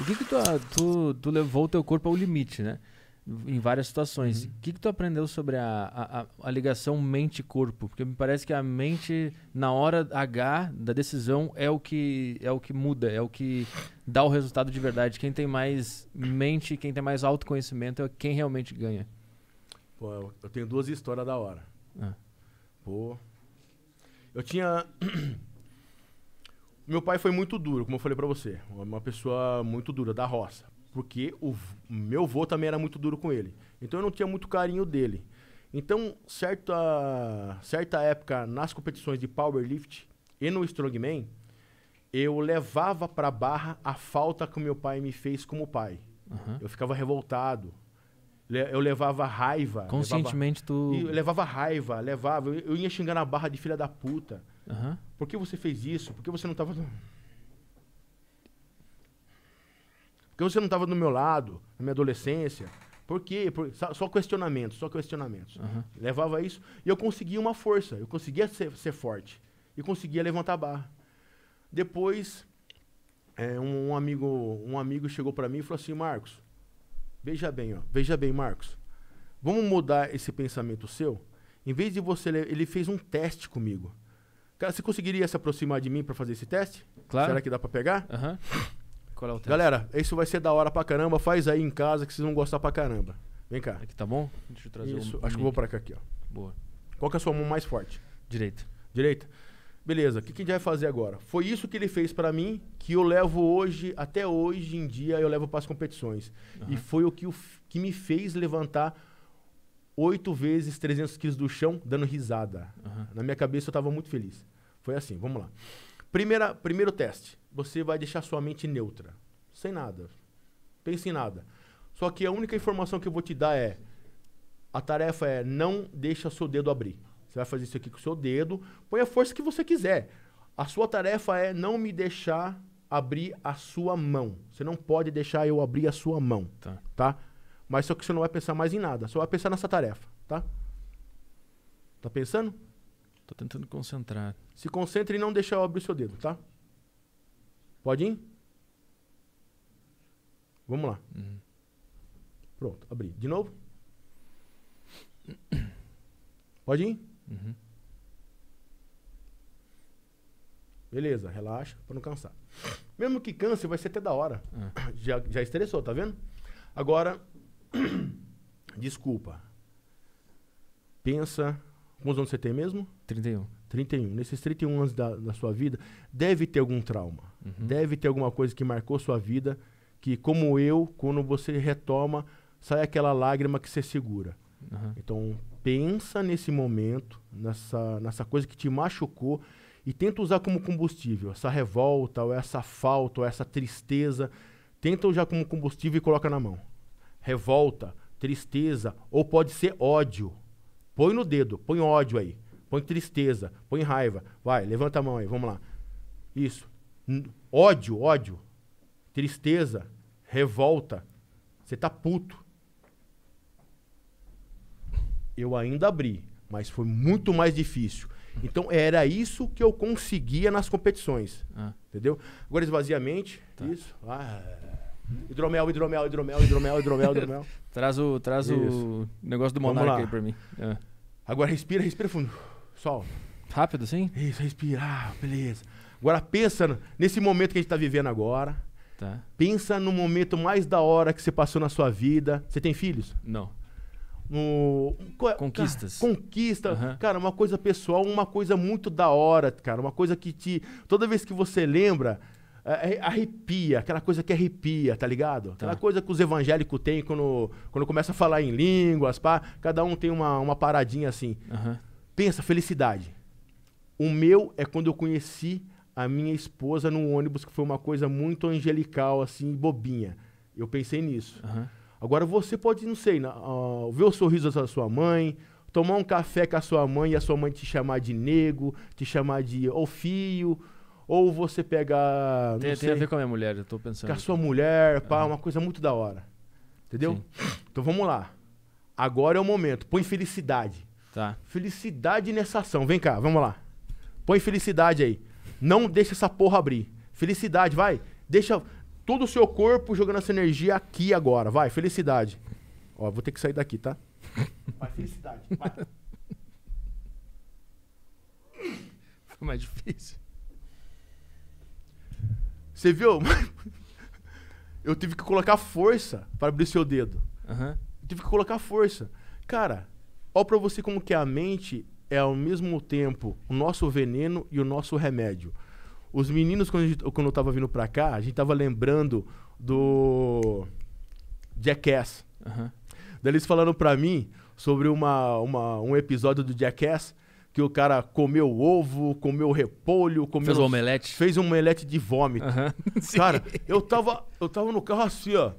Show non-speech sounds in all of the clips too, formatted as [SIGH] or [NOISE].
O que que tu, ah, tu, tu levou o teu corpo ao limite, né? Em várias situações. Uhum. O que que tu aprendeu sobre a, a, a ligação mente-corpo? Porque me parece que a mente, na hora H da decisão, é o que, é o que muda, é o que dá o resultado de verdade. Quem tem mais mente, quem tem mais autoconhecimento, é quem realmente ganha. Pô, eu tenho duas histórias da hora. Ah. Pô... Eu tinha... [CLEARS THROAT] Meu pai foi muito duro, como eu falei para você. Uma pessoa muito dura, da roça. Porque o meu avô também era muito duro com ele. Então eu não tinha muito carinho dele. Então, certa, certa época, nas competições de powerlift e no strongman, eu levava para barra a falta que meu pai me fez como pai. Uhum. Eu ficava revoltado. eu levava raiva. Conscientemente levava, tu... Eu levava raiva, levava... Eu ia xingar na barra de filha da puta. Uhum. Por que você fez isso? Por que você não estava. Do... Por que você não estava do meu lado na minha adolescência? Por quê? Por... Só questionamentos, só questionamentos. Uhum. Levava isso e eu conseguia uma força, eu conseguia ser, ser forte e conseguia levantar a barra. Depois, é, um, um, amigo, um amigo chegou para mim e falou assim: Marcos, veja bem, ó, veja bem, Marcos, vamos mudar esse pensamento seu? Em vez de você. Ele fez um teste comigo. Cara, você conseguiria se aproximar de mim para fazer esse teste? Claro. Será que dá para pegar? Aham. Uhum. Qual é o teste? Galera, isso vai ser da hora pra caramba. Faz aí em casa que vocês vão gostar pra caramba. Vem cá. Aqui tá bom? Deixa eu trazer Isso, um acho link. que eu vou pra cá aqui, ó. Boa. Qual que é a sua mão mais forte? Direita. Direita? Beleza, o que, que a gente vai fazer agora? Foi isso que ele fez para mim, que eu levo hoje, até hoje em dia, eu levo para as competições. Uhum. E foi o que, o que me fez levantar 8 vezes 300 quilos do chão, dando risada. Uhum. Na minha cabeça eu estava muito feliz. Foi assim, vamos lá. Primeira, primeiro teste. Você vai deixar sua mente neutra. Sem nada. Pense em nada. Só que a única informação que eu vou te dar é... A tarefa é não deixa seu dedo abrir. Você vai fazer isso aqui com o seu dedo. Põe a força que você quiser. A sua tarefa é não me deixar abrir a sua mão. Você não pode deixar eu abrir a sua mão. Tá? tá? Mas só que você não vai pensar mais em nada, só vai pensar nessa tarefa, tá? Tá pensando? Tô tentando concentrar. Se concentre e não deixa eu abrir o seu dedo, tá? Pode ir? Vamos lá. Uhum. Pronto, abri. De novo? Pode ir? Uhum. Beleza, relaxa para não cansar. Mesmo que canse, vai ser até da hora. Ah. Já, já estressou, tá vendo? Agora, [CLEARS THROAT] Desculpa. Pensa. Quantos anos você tem mesmo? 31. 31. Nesses 31 anos da, da sua vida, deve ter algum trauma. Uhum. Deve ter alguma coisa que marcou sua vida, que, como eu, quando você retoma, sai aquela lágrima que você segura. Uhum. Então, pensa nesse momento, nessa, nessa coisa que te machucou e tenta usar como combustível essa revolta, ou essa falta, ou essa tristeza. Tenta usar como combustível e coloca na mão revolta, tristeza ou pode ser ódio. Põe no dedo, põe ódio aí. Põe tristeza, põe raiva. Vai, levanta a mão aí, vamos lá. Isso. ódio, ódio. Tristeza, revolta. Você tá puto. Eu ainda abri, mas foi muito mais difícil. Então era isso que eu conseguia nas competições. Ah. Entendeu? Agora esvaziamente, tá. isso. Ah. Hidromel, hidromel, hidromel, hidromel, hidromel, hidromel. [LAUGHS] traz o, traz o negócio do monarca aí pra mim. É. Agora respira, respira fundo. Sol. Rápido, sim? Isso, respira. Ah, beleza. Agora pensa nesse momento que a gente tá vivendo agora. Tá. Pensa no momento mais da hora que você passou na sua vida. Você tem filhos? Não. No, conquistas. Cara, conquista. Uhum. Cara, uma coisa pessoal, uma coisa muito da hora, cara. Uma coisa que te. Toda vez que você lembra, arrepia, aquela coisa que arrepia, tá ligado? Tá. Aquela tá. coisa que os evangélicos têm quando, quando começa a falar em línguas, pá, cada um tem uma, uma paradinha assim. Uhum. Pensa, felicidade. O meu é quando eu conheci a minha esposa num ônibus, que foi uma coisa muito angelical, assim, bobinha. Eu pensei nisso. Uhum. Agora você pode, não sei, uh, ver o sorriso da sua mãe, tomar um café com a sua mãe e a sua mãe te chamar de nego, te chamar de ô oh, ou você pega. Tem, sei, tem, a ver com a minha mulher, eu tô pensando. Com a sua mulher, pá, uhum. uma coisa muito da hora. Entendeu? Sim. Então vamos lá. Agora é o momento. Põe felicidade. Tá. Felicidade nessa ação. Vem cá, vamos lá. Põe felicidade aí. Não deixa essa porra abrir. Felicidade, vai. Deixa todo o seu corpo jogando essa energia aqui agora. Vai, felicidade. Ó, vou ter que sair daqui, tá? Vai, felicidade. Vai. [LAUGHS] Foi mais difícil. Você viu? [LAUGHS] eu tive que colocar força para abrir seu dedo. Uhum. tive que colocar força. Cara, olha para você como que a mente é ao mesmo tempo o nosso veneno e o nosso remédio. Os meninos, quando, gente, quando eu tava vindo pra cá, a gente tava lembrando do Jackass. Uhum. Daí eles falando pra mim sobre uma, uma, um episódio do Jackass que o cara comeu ovo, comeu repolho, comeu. Fez um omelete. Fez um omelete de vômito. Uhum. [LAUGHS] Cara, eu tava, eu tava no carro assim, ó.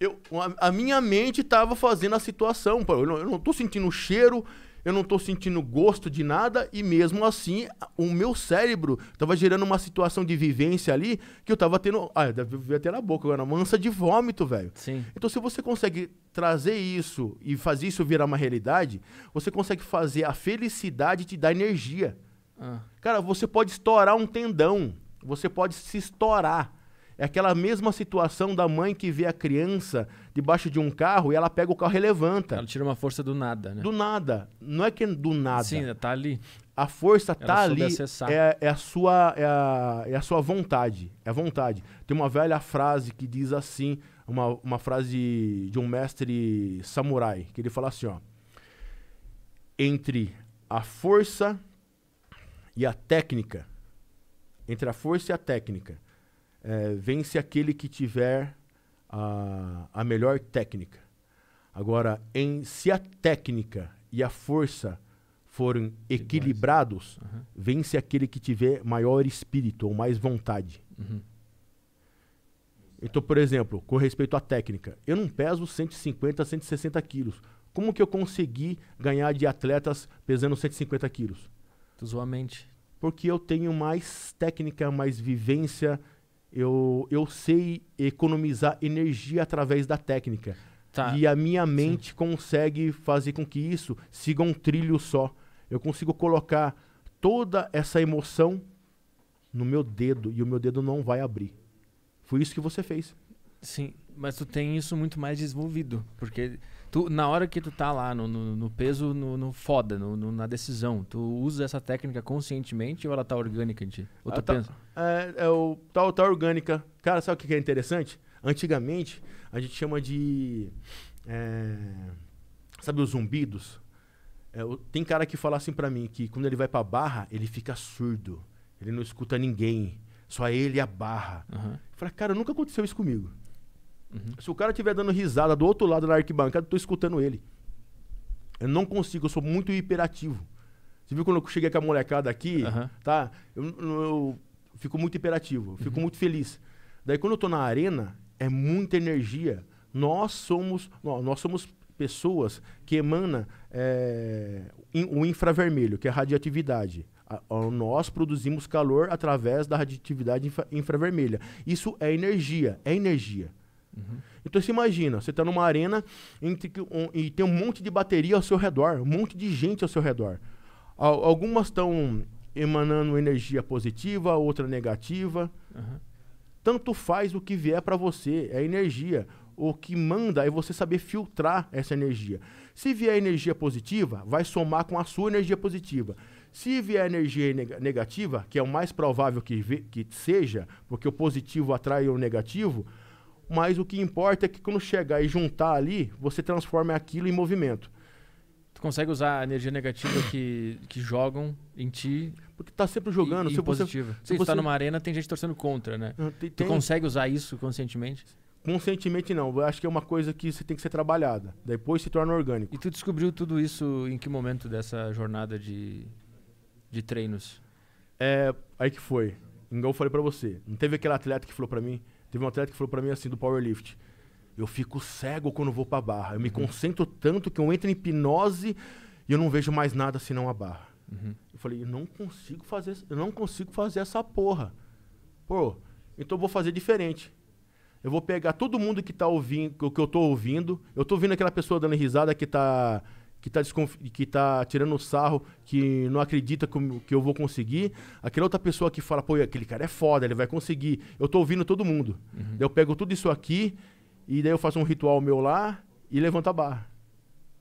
Eu, a, a minha mente tava fazendo a situação, pô. Eu eu não tô sentindo o cheiro, eu não estou sentindo gosto de nada e mesmo assim o meu cérebro estava gerando uma situação de vivência ali que eu estava tendo, ah, devia até na boca agora, mansa de vômito, velho. Sim. Então se você consegue trazer isso e fazer isso virar uma realidade, você consegue fazer a felicidade te dar energia. Ah. Cara, você pode estourar um tendão, você pode se estourar é aquela mesma situação da mãe que vê a criança debaixo de um carro e ela pega o carro e levanta. Ela tira uma força do nada, né? Do nada. Não é que é do nada. Sim, tá ali. A força ela tá ali. É, é, a sua, é, a, é a sua vontade. É a vontade. Tem uma velha frase que diz assim, uma, uma frase de um mestre samurai, que ele fala assim, ó. Entre a força e a técnica, entre a força e a técnica, é, vence aquele que tiver a, a melhor técnica. Agora, em, se a técnica e a força forem equilibrados, uhum. vence aquele que tiver maior espírito ou mais vontade. Uhum. Então, por exemplo, com respeito à técnica, eu não peso 150, 160 quilos. Como que eu consegui ganhar de atletas pesando 150 quilos? Tu mente. Porque eu tenho mais técnica, mais vivência, eu, eu sei economizar energia através da técnica. Tá. E a minha mente Sim. consegue fazer com que isso siga um trilho só. Eu consigo colocar toda essa emoção no meu dedo e o meu dedo não vai abrir. Foi isso que você fez. Sim, mas tu tem isso muito mais desenvolvido, porque Tu, na hora que tu tá lá no, no, no peso, no, no foda, no, na decisão, tu usa essa técnica conscientemente ou ela tá orgânica em ti? Ou ela tá, É, é o, tá, tá orgânica. Cara, sabe o que é interessante? Antigamente, a gente chama de. É, sabe os zumbidos? É, tem cara que fala assim para mim que quando ele vai pra barra, ele fica surdo. Ele não escuta ninguém. Só ele e a barra. Uhum. Falei, cara, nunca aconteceu isso comigo. Uhum. Se o cara estiver dando risada do outro lado da arquibancada, eu tô escutando ele. Eu não consigo, eu sou muito hiperativo. Você viu quando eu cheguei com a molecada aqui, uhum. tá? Eu, eu, fico muito hiperativo, fico uhum. muito feliz. Daí quando eu tô na arena, é muita energia. Nós somos, nós somos pessoas que emana é, o infravermelho, que é a radiatividade. nós produzimos calor através da radiatividade infra, infravermelha. Isso é energia, é energia. Uhum. Então você imagina, você está numa arena entre um, e tem um monte de bateria ao seu redor, um monte de gente ao seu redor. Al algumas estão emanando energia positiva, outra negativa. Uhum. Tanto faz o que vier para você, é energia. O que manda é você saber filtrar essa energia. Se vier energia positiva, vai somar com a sua energia positiva. Se vier energia negativa, que é o mais provável que, que seja, porque o positivo atrai o negativo, mas o que importa é que quando chegar e juntar ali, você transforma aquilo em movimento. Tu consegue usar a energia negativa que, que jogam em ti. Porque tá sempre jogando. E, se positiva. Se, se tá você está numa arena, tem gente torcendo contra, né? Tem, tu tem... consegue usar isso conscientemente? Conscientemente não. Eu acho que é uma coisa que você tem que ser trabalhada. Depois se torna orgânico. E tu descobriu tudo isso em que momento dessa jornada de, de treinos? É, aí que foi. Igual eu falei para você. Não teve aquele atleta que falou para mim, Teve um atleta que falou para mim assim, do powerlift. Eu fico cego quando vou pra barra. Eu me uhum. concentro tanto que eu entro em hipnose e eu não vejo mais nada senão a barra. Uhum. Eu falei, eu não consigo fazer, eu não consigo fazer essa porra. Pô, então eu vou fazer diferente. Eu vou pegar todo mundo que tá ouvindo, que eu tô ouvindo. Eu tô ouvindo aquela pessoa dando risada que tá que está desconf... que tá tirando sarro, que não acredita que eu vou conseguir. Aquela outra pessoa que fala, pô, aquele cara é foda, ele vai conseguir. Eu estou ouvindo todo mundo. Uhum. Daí eu pego tudo isso aqui e daí eu faço um ritual meu lá e levanto a barra.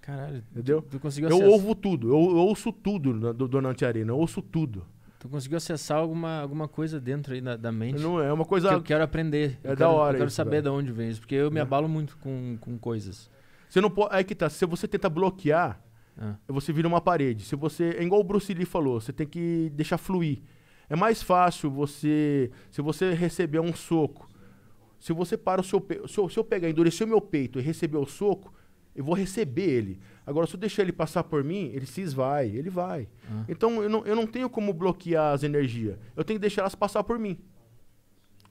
Caralho, entendeu? Tu, tu eu ouvo tudo, eu, eu ouço tudo na, do Donante Arena, eu ouço tudo. Tu conseguiu acessar alguma, alguma coisa dentro aí da, da mente? Não é uma coisa. Que eu quero aprender. É eu da quero, hora. Eu quero isso, saber velho. de onde vem isso, porque eu me é. abalo muito com, com coisas. Você não pode. Aí que tá. Se você tenta bloquear, ah. você vira uma parede. Se você. É igual o Bruce Lee falou, você tem que deixar fluir. É mais fácil você. Se você receber um soco, se você para o seu peito. Se, se eu pegar, endurecer o meu peito e receber o soco, eu vou receber ele. Agora, se eu deixar ele passar por mim, ele se esvai, ele vai. Ah. Então, eu não, eu não tenho como bloquear as energias. Eu tenho que deixar elas passar por mim.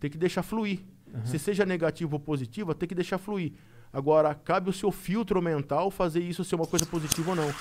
Tem que deixar fluir. Uhum. Se seja negativo ou positivo, tem que deixar fluir. Agora, cabe o seu filtro mental fazer isso ser uma coisa positiva ou não.